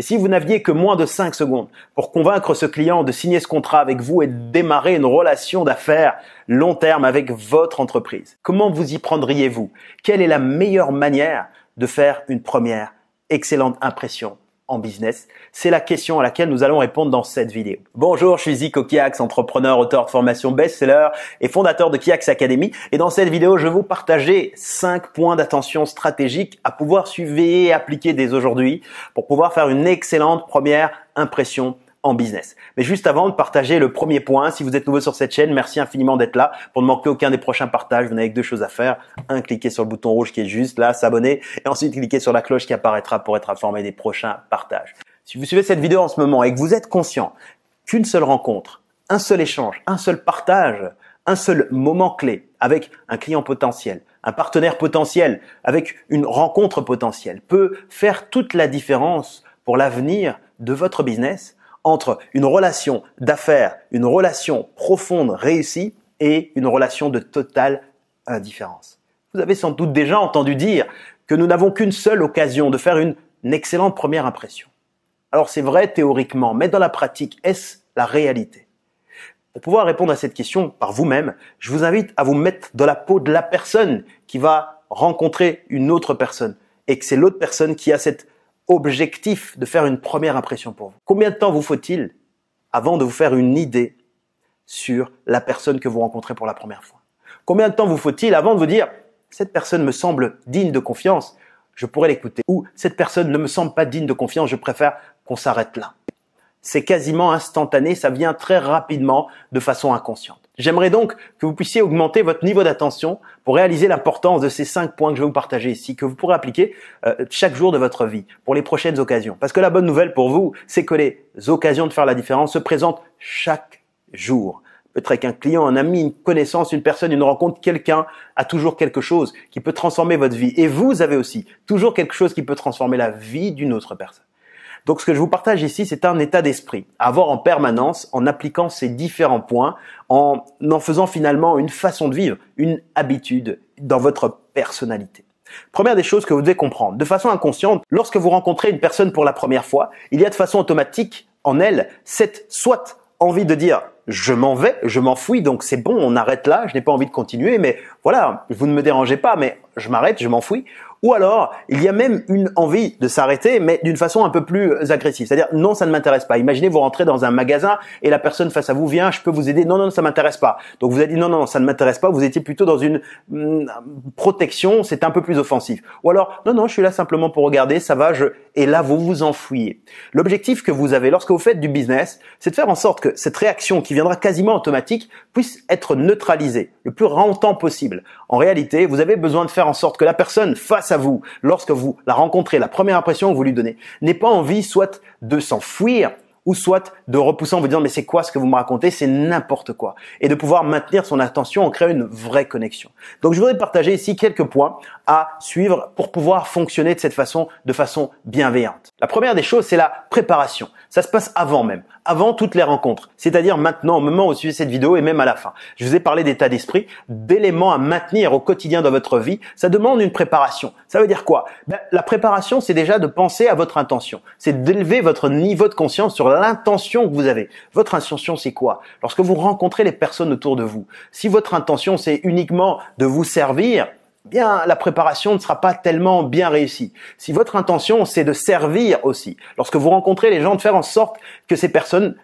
Et si vous n'aviez que moins de 5 secondes pour convaincre ce client de signer ce contrat avec vous et de démarrer une relation d'affaires long terme avec votre entreprise, comment vous y prendriez-vous Quelle est la meilleure manière de faire une première excellente impression business C'est la question à laquelle nous allons répondre dans cette vidéo. Bonjour, je suis Zico Kiax, entrepreneur, auteur de formation best-seller et fondateur de Kiax Academy. Et dans cette vidéo, je vais vous partager 5 points d'attention stratégiques à pouvoir suivre et appliquer dès aujourd'hui pour pouvoir faire une excellente première impression en business. Mais juste avant de partager le premier point, si vous êtes nouveau sur cette chaîne, merci infiniment d'être là. Pour ne manquer aucun des prochains partages, vous n'avez que deux choses à faire. Un, cliquez sur le bouton rouge qui est juste là, s'abonner, et ensuite cliquez sur la cloche qui apparaîtra pour être informé des prochains partages. Si vous suivez cette vidéo en ce moment et que vous êtes conscient qu'une seule rencontre, un seul échange, un seul partage, un seul moment clé avec un client potentiel, un partenaire potentiel, avec une rencontre potentielle peut faire toute la différence pour l'avenir de votre business, entre une relation d'affaires, une relation profonde réussie et une relation de totale indifférence. Vous avez sans doute déjà entendu dire que nous n'avons qu'une seule occasion de faire une excellente première impression. Alors c'est vrai théoriquement, mais dans la pratique, est-ce la réalité Pour pouvoir répondre à cette question par vous-même, je vous invite à vous mettre dans la peau de la personne qui va rencontrer une autre personne et que c'est l'autre personne qui a cette objectif de faire une première impression pour vous. Combien de temps vous faut-il avant de vous faire une idée sur la personne que vous rencontrez pour la première fois Combien de temps vous faut-il avant de vous dire cette personne me semble digne de confiance, je pourrais l'écouter ou cette personne ne me semble pas digne de confiance, je préfère qu'on s'arrête là. C'est quasiment instantané, ça vient très rapidement de façon inconsciente. J'aimerais donc que vous puissiez augmenter votre niveau d'attention pour réaliser l'importance de ces cinq points que je vais vous partager ici, que vous pourrez appliquer euh, chaque jour de votre vie pour les prochaines occasions. Parce que la bonne nouvelle pour vous, c'est que les occasions de faire la différence se présentent chaque jour. Peut-être qu'un client, un ami, une connaissance, une personne, une rencontre, quelqu'un a toujours quelque chose qui peut transformer votre vie. Et vous avez aussi toujours quelque chose qui peut transformer la vie d'une autre personne. Donc ce que je vous partage ici, c'est un état d'esprit avoir en permanence en appliquant ces différents points, en en faisant finalement une façon de vivre, une habitude dans votre personnalité. Première des choses que vous devez comprendre, de façon inconsciente, lorsque vous rencontrez une personne pour la première fois, il y a de façon automatique en elle cette soit envie de dire je m'en vais, je m'enfuis, donc c'est bon, on arrête là, je n'ai pas envie de continuer, mais voilà, vous ne me dérangez pas, mais je m'arrête, je m'enfuis. Ou alors, il y a même une envie de s'arrêter, mais d'une façon un peu plus euh, agressive. C'est-à-dire, non, ça ne m'intéresse pas. Imaginez, vous rentrez dans un magasin et la personne face à vous vient, je peux vous aider. Non, non, ça m'intéresse pas. Donc vous avez dit, non, non, ça ne m'intéresse pas. Vous étiez plutôt dans une mm, protection, c'est un peu plus offensif. Ou alors, non, non, je suis là simplement pour regarder, ça va, je, et là, vous vous enfouillez. L'objectif que vous avez lorsque vous faites du business, c'est de faire en sorte que cette réaction qui viendra quasiment automatique puisse être neutralisée le plus rentant possible. En réalité, vous avez besoin de faire en sorte que la personne face à vous, lorsque vous la rencontrez, la première impression que vous lui donnez, n'est pas envie soit de s'enfuir, ou soit de repousser en vous disant mais c'est quoi ce que vous me racontez, c'est n'importe quoi, et de pouvoir maintenir son attention en créant une vraie connexion. Donc je voudrais partager ici quelques points à suivre pour pouvoir fonctionner de cette façon, de façon bienveillante. La première des choses, c'est la préparation. Ça se passe avant même, avant toutes les rencontres, c'est-à-dire maintenant, au moment où vous suivez cette vidéo et même à la fin. Je vous ai parlé d'état d'esprit, d'éléments à maintenir au quotidien dans votre vie. Ça demande une préparation. Ça veut dire quoi ben, La préparation, c'est déjà de penser à votre intention. C'est d'élever votre niveau de conscience sur l'intention que vous avez. Votre intention, c'est quoi Lorsque vous rencontrez les personnes autour de vous, si votre intention, c'est uniquement de vous servir, bien la préparation ne sera pas tellement bien réussie. Si votre intention c'est de servir aussi, lorsque vous rencontrez les gens, de faire en sorte que ces personnes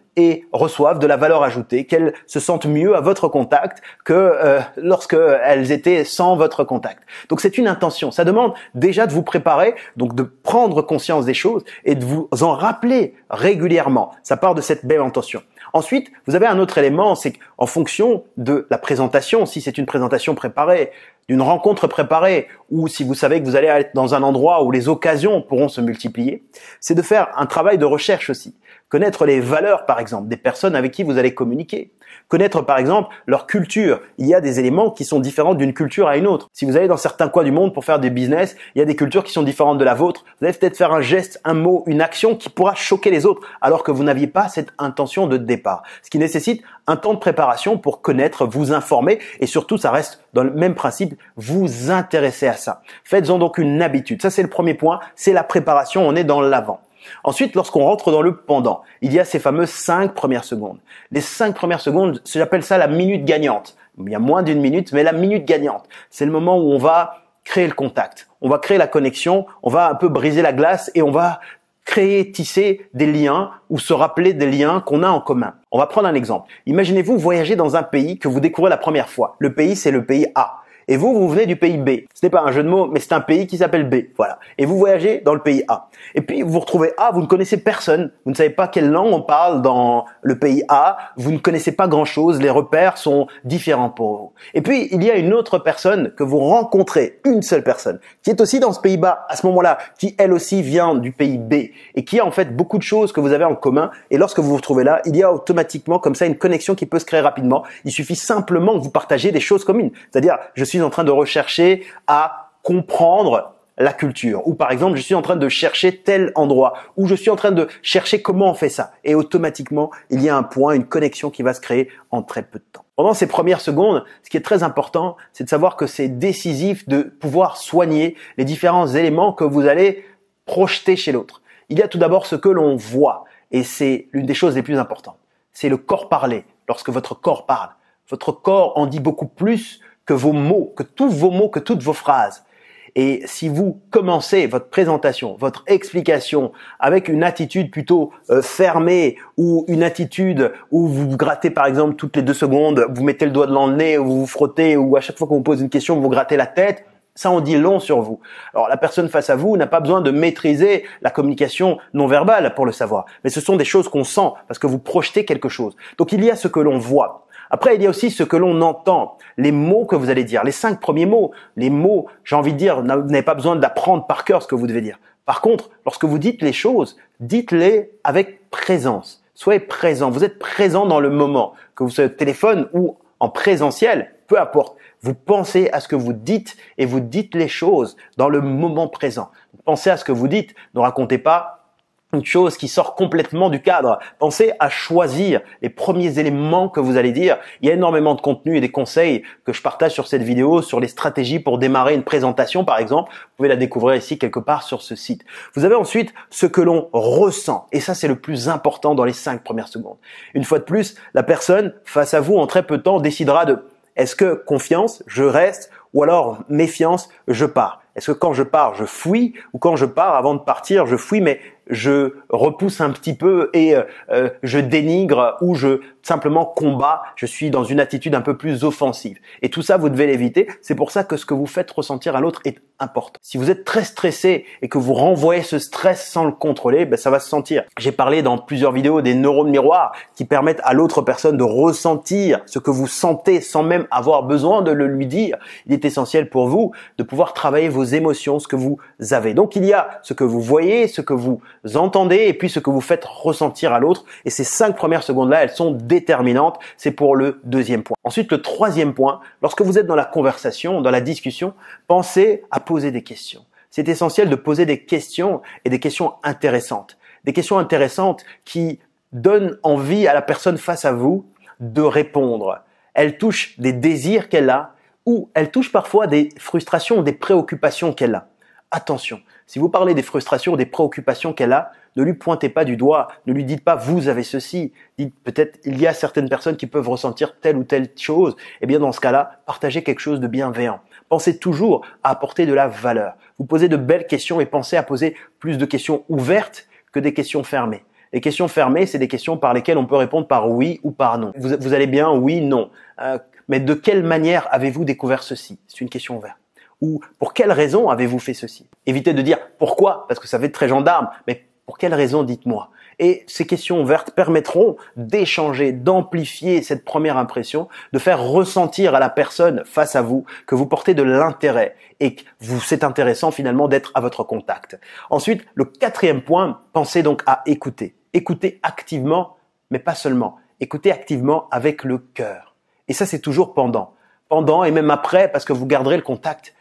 reçoivent de la valeur ajoutée, qu'elles se sentent mieux à votre contact que euh, lorsqu'elles étaient sans votre contact. Donc c'est une intention. Ça demande déjà de vous préparer, donc de prendre conscience des choses et de vous en rappeler régulièrement. Ça part de cette belle intention. Ensuite, vous avez un autre élément, c'est qu'en fonction de la présentation, si c'est une présentation préparée, d'une rencontre préparée, ou si vous savez que vous allez être dans un endroit où les occasions pourront se multiplier, c'est de faire un travail de recherche aussi. Connaître les valeurs, par exemple, des personnes avec qui vous allez communiquer. Connaître par exemple leur culture. Il y a des éléments qui sont différents d'une culture à une autre. Si vous allez dans certains coins du monde pour faire des business, il y a des cultures qui sont différentes de la vôtre. Vous allez peut-être faire un geste, un mot, une action qui pourra choquer les autres alors que vous n'aviez pas cette intention de départ. Ce qui nécessite un temps de préparation pour connaître, vous informer et surtout ça reste dans le même principe, vous intéresser à ça. Faites-en donc une habitude. Ça c'est le premier point, c'est la préparation, on est dans l'avant. Ensuite, lorsqu'on rentre dans le pendant, il y a ces fameuses cinq premières secondes. Les cinq premières secondes, j'appelle ça la minute gagnante. Il y a moins d'une minute, mais la minute gagnante, c'est le moment où on va créer le contact, on va créer la connexion, on va un peu briser la glace et on va créer, tisser des liens ou se rappeler des liens qu'on a en commun. On va prendre un exemple. Imaginez-vous voyager dans un pays que vous découvrez la première fois. Le pays, c'est le pays A. Et vous, vous venez du pays B. Ce n'est pas un jeu de mots, mais c'est un pays qui s'appelle B. Voilà. Et vous voyagez dans le pays A. Et puis, vous vous retrouvez A, vous ne connaissez personne. Vous ne savez pas quelle langue on parle dans le pays A. Vous ne connaissez pas grand chose. Les repères sont différents pour vous. Et puis, il y a une autre personne que vous rencontrez, une seule personne, qui est aussi dans ce pays bas à ce moment-là, qui elle aussi vient du pays B et qui a en fait beaucoup de choses que vous avez en commun. Et lorsque vous vous retrouvez là, il y a automatiquement comme ça une connexion qui peut se créer rapidement. Il suffit simplement que vous partagez des choses communes. C'est-à-dire, je suis en train de rechercher à comprendre la culture, ou par exemple, je suis en train de chercher tel endroit, ou je suis en train de chercher comment on fait ça. Et automatiquement, il y a un point, une connexion qui va se créer en très peu de temps. Pendant ces premières secondes, ce qui est très important, c'est de savoir que c'est décisif de pouvoir soigner les différents éléments que vous allez projeter chez l'autre. Il y a tout d'abord ce que l'on voit, et c'est l'une des choses les plus importantes. C'est le corps parler lorsque votre corps parle. Votre corps en dit beaucoup plus que vos mots, que tous vos mots, que toutes vos phrases. Et si vous commencez votre présentation, votre explication avec une attitude plutôt euh, fermée ou une attitude où vous, vous grattez par exemple toutes les deux secondes, vous mettez le doigt dans le nez, vous vous frottez ou à chaque fois qu'on vous pose une question, vous, vous grattez la tête, ça en dit long sur vous. Alors la personne face à vous n'a pas besoin de maîtriser la communication non verbale pour le savoir, mais ce sont des choses qu'on sent parce que vous projetez quelque chose. Donc il y a ce que l'on voit. Après, il y a aussi ce que l'on entend, les mots que vous allez dire, les cinq premiers mots, les mots, j'ai envie de dire, vous n'avez pas besoin d'apprendre par cœur ce que vous devez dire. Par contre, lorsque vous dites les choses, dites-les avec présence. Soyez présent. Vous êtes présent dans le moment, que vous soyez au téléphone ou en présentiel, peu importe. Vous pensez à ce que vous dites et vous dites les choses dans le moment présent. Pensez à ce que vous dites. Ne racontez pas une chose qui sort complètement du cadre. Pensez à choisir les premiers éléments que vous allez dire. Il y a énormément de contenu et des conseils que je partage sur cette vidéo sur les stratégies pour démarrer une présentation par exemple. Vous pouvez la découvrir ici quelque part sur ce site. Vous avez ensuite ce que l'on ressent et ça c'est le plus important dans les cinq premières secondes. Une fois de plus, la personne face à vous en très peu de temps décidera de est-ce que confiance, je reste ou alors méfiance, je pars. Est-ce que quand je pars, je fuis ou quand je pars avant de partir, je fuis mais je repousse un petit peu et euh, euh, je dénigre ou je simplement combat, je suis dans une attitude un peu plus offensive. Et tout ça, vous devez l'éviter. C'est pour ça que ce que vous faites ressentir à l'autre est important. Si vous êtes très stressé et que vous renvoyez ce stress sans le contrôler, ben, ça va se sentir. J'ai parlé dans plusieurs vidéos des neurones miroirs qui permettent à l'autre personne de ressentir ce que vous sentez sans même avoir besoin de le lui dire. Il est essentiel pour vous de pouvoir travailler vos émotions, ce que vous avez. Donc il y a ce que vous voyez, ce que vous entendez et puis ce que vous faites ressentir à l'autre. Et ces cinq premières secondes-là, elles sont déterminantes. C'est pour le deuxième point. Ensuite, le troisième point, lorsque vous êtes dans la conversation, dans la discussion, pensez à poser des questions. C'est essentiel de poser des questions et des questions intéressantes. Des questions intéressantes qui donnent envie à la personne face à vous de répondre. Elle touche des désirs qu'elle a ou elle touche parfois des frustrations, des préoccupations qu'elle a. Attention, si vous parlez des frustrations, des préoccupations qu'elle a, ne lui pointez pas du doigt, ne lui dites pas vous avez ceci, dites peut-être il y a certaines personnes qui peuvent ressentir telle ou telle chose. Eh bien dans ce cas-là, partagez quelque chose de bienveillant. Pensez toujours à apporter de la valeur. Vous posez de belles questions et pensez à poser plus de questions ouvertes que des questions fermées. Les questions fermées, c'est des questions par lesquelles on peut répondre par oui ou par non. Vous, vous allez bien, oui, non. Euh, mais de quelle manière avez-vous découvert ceci C'est une question ouverte. Ou pour quelle raison avez-vous fait ceci Évitez de dire pourquoi, parce que ça fait très gendarme, mais pour quelle raison dites-moi Et ces questions ouvertes permettront d'échanger, d'amplifier cette première impression, de faire ressentir à la personne face à vous que vous portez de l'intérêt et que vous, c'est intéressant finalement d'être à votre contact. Ensuite, le quatrième point, pensez donc à écouter. Écoutez activement, mais pas seulement. Écoutez activement avec le cœur. Et ça, c'est toujours pendant. Pendant et même après, parce que vous garderez le contact.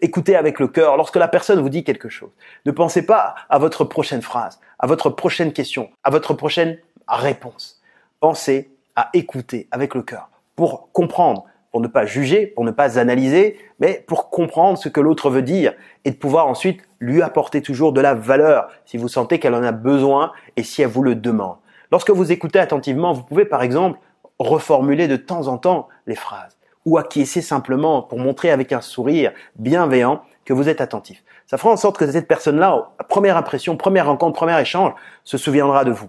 Écoutez avec le cœur lorsque la personne vous dit quelque chose. Ne pensez pas à votre prochaine phrase, à votre prochaine question, à votre prochaine réponse. Pensez à écouter avec le cœur pour comprendre, pour ne pas juger, pour ne pas analyser, mais pour comprendre ce que l'autre veut dire et de pouvoir ensuite lui apporter toujours de la valeur si vous sentez qu'elle en a besoin et si elle vous le demande. Lorsque vous écoutez attentivement, vous pouvez par exemple reformuler de temps en temps les phrases ou acquiescer simplement pour montrer avec un sourire bienveillant que vous êtes attentif. Ça fera en sorte que cette personne-là, première impression, première rencontre, premier échange, se souviendra de vous.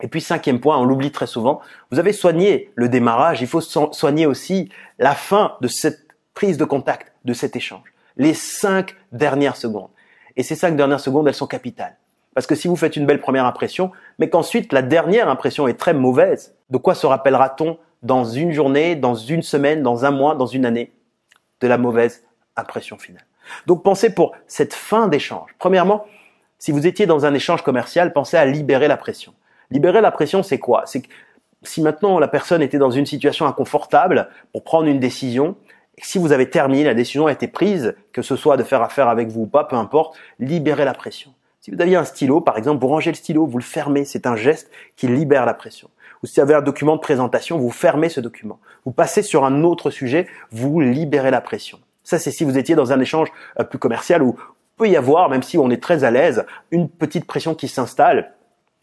Et puis cinquième point, on l'oublie très souvent, vous avez soigné le démarrage, il faut soigner aussi la fin de cette prise de contact, de cet échange. Les cinq dernières secondes. Et ces cinq dernières secondes, elles sont capitales. Parce que si vous faites une belle première impression, mais qu'ensuite la dernière impression est très mauvaise, de quoi se rappellera-t-on dans une journée, dans une semaine, dans un mois, dans une année, de la mauvaise impression finale. Donc pensez pour cette fin d'échange. Premièrement, si vous étiez dans un échange commercial, pensez à libérer la pression. Libérer la pression, c'est quoi C'est que si maintenant la personne était dans une situation inconfortable pour prendre une décision, si vous avez terminé, la décision a été prise, que ce soit de faire affaire avec vous ou pas, peu importe, libérez la pression. Si vous aviez un stylo, par exemple, vous rangez le stylo, vous le fermez, c'est un geste qui libère la pression. Ou si vous avez un document de présentation, vous fermez ce document. Vous passez sur un autre sujet, vous libérez la pression. Ça, c'est si vous étiez dans un échange euh, plus commercial où peut y avoir, même si on est très à l'aise, une petite pression qui s'installe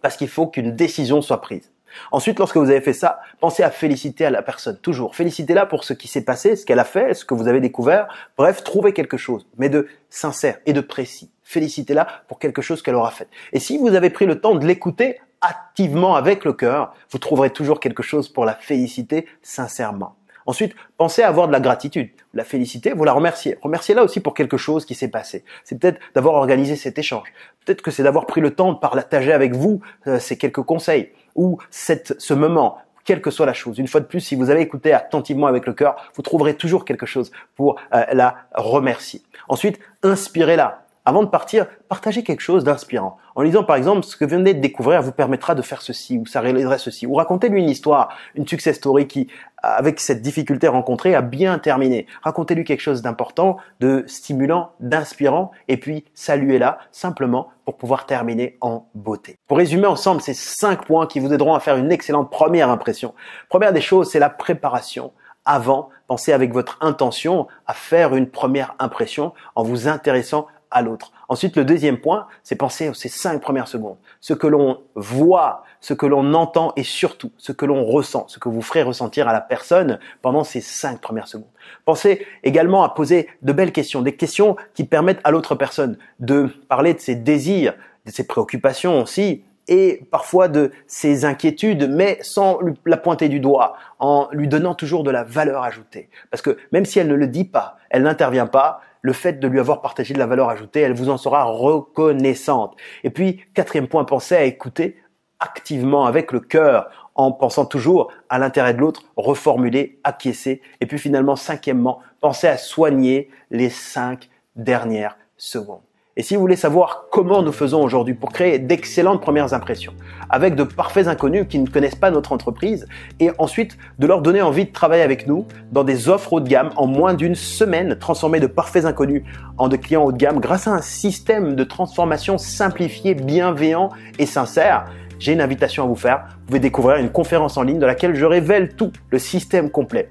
parce qu'il faut qu'une décision soit prise. Ensuite, lorsque vous avez fait ça, pensez à féliciter à la personne, toujours. Félicitez-la pour ce qui s'est passé, ce qu'elle a fait, ce que vous avez découvert. Bref, trouvez quelque chose, mais de sincère et de précis félicitez-la pour quelque chose qu'elle aura fait. Et si vous avez pris le temps de l'écouter activement avec le cœur, vous trouverez toujours quelque chose pour la féliciter sincèrement. Ensuite, pensez à avoir de la gratitude. la féliciter, vous la remerciez. Remerciez-la aussi pour quelque chose qui s'est passé. C'est peut-être d'avoir organisé cet échange. Peut-être que c'est d'avoir pris le temps de partager avec vous euh, ces quelques conseils ou ce moment, quelle que soit la chose. Une fois de plus, si vous avez écouté attentivement avec le cœur, vous trouverez toujours quelque chose pour euh, la remercier. Ensuite, inspirez-la avant de partir, partagez quelque chose d'inspirant. En lisant par exemple ce que vous venez de découvrir vous permettra de faire ceci ou ça réaliserait ceci. Ou racontez-lui une histoire, une success story qui, avec cette difficulté rencontrée, a bien terminé. Racontez-lui quelque chose d'important, de stimulant, d'inspirant et puis saluez-la simplement pour pouvoir terminer en beauté. Pour résumer ensemble ces cinq points qui vous aideront à faire une excellente première impression. Première des choses, c'est la préparation avant, pensez avec votre intention à faire une première impression en vous intéressant à l'autre. Ensuite, le deuxième point, c'est penser à ces cinq premières secondes. Ce que l'on voit, ce que l'on entend et surtout ce que l'on ressent, ce que vous ferez ressentir à la personne pendant ces cinq premières secondes. Pensez également à poser de belles questions, des questions qui permettent à l'autre personne de parler de ses désirs, de ses préoccupations aussi, et parfois de ses inquiétudes, mais sans la pointer du doigt, en lui donnant toujours de la valeur ajoutée. Parce que même si elle ne le dit pas, elle n'intervient pas, le fait de lui avoir partagé de la valeur ajoutée, elle vous en sera reconnaissante. Et puis, quatrième point, pensez à écouter activement avec le cœur, en pensant toujours à l'intérêt de l'autre, reformuler, acquiescer. Et puis finalement, cinquièmement, pensez à soigner les cinq dernières secondes. Et si vous voulez savoir comment nous faisons aujourd'hui pour créer d'excellentes premières impressions, avec de parfaits inconnus qui ne connaissent pas notre entreprise, et ensuite de leur donner envie de travailler avec nous dans des offres haut de gamme en moins d'une semaine, transformer de parfaits inconnus en de clients haut de gamme grâce à un système de transformation simplifié, bienveillant et sincère, j'ai une invitation à vous faire. Vous pouvez découvrir une conférence en ligne dans laquelle je révèle tout le système complet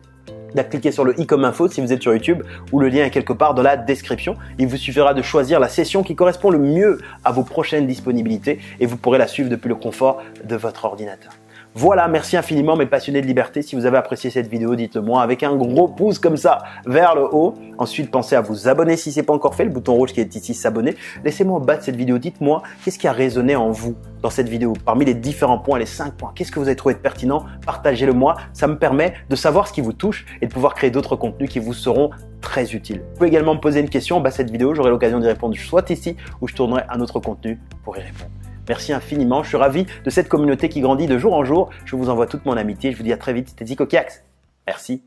à cliquer sur le i comme info si vous êtes sur YouTube ou le lien est quelque part dans la description. Il vous suffira de choisir la session qui correspond le mieux à vos prochaines disponibilités et vous pourrez la suivre depuis le confort de votre ordinateur. Voilà, merci infiniment mes passionnés de liberté. Si vous avez apprécié cette vidéo, dites-le moi avec un gros pouce comme ça vers le haut. Ensuite, pensez à vous abonner si ce n'est pas encore fait, le bouton rouge qui est ici s'abonner. Laissez-moi au bas de cette vidéo, dites-moi qu'est-ce qui a résonné en vous dans cette vidéo, parmi les différents points, les cinq points, qu'est-ce que vous avez trouvé de pertinent, partagez-le moi, ça me permet de savoir ce qui vous touche et de pouvoir créer d'autres contenus qui vous seront très utiles. Vous pouvez également me poser une question en bas de cette vidéo, j'aurai l'occasion d'y répondre soit ici ou je tournerai un autre contenu pour y répondre. Merci infiniment. Je suis ravi de cette communauté qui grandit de jour en jour. Je vous envoie toute mon amitié. Je vous dis à très vite. C'était Zico Kiax. Merci.